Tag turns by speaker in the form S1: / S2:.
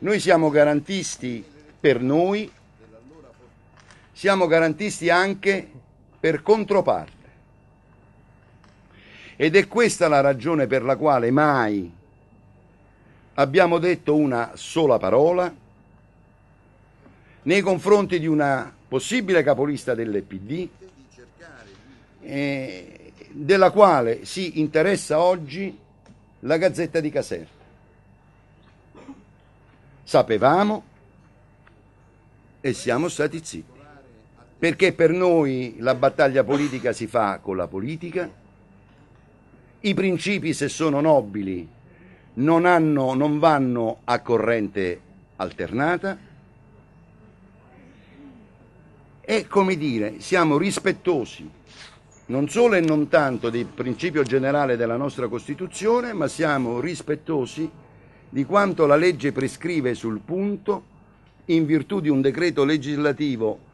S1: Noi siamo garantisti per noi, siamo garantisti anche per controparte. Ed è questa la ragione per la quale mai abbiamo detto una sola parola nei confronti di una possibile capolista dell'EPD, eh, della quale si interessa oggi la Gazzetta di Caserta sapevamo e siamo stati zitti. Perché per noi la battaglia politica si fa con la politica, i principi se sono nobili non, hanno, non vanno a corrente alternata e come dire siamo rispettosi non solo e non tanto del principio generale della nostra Costituzione ma siamo rispettosi di quanto la legge prescrive sul punto in virtù di un decreto legislativo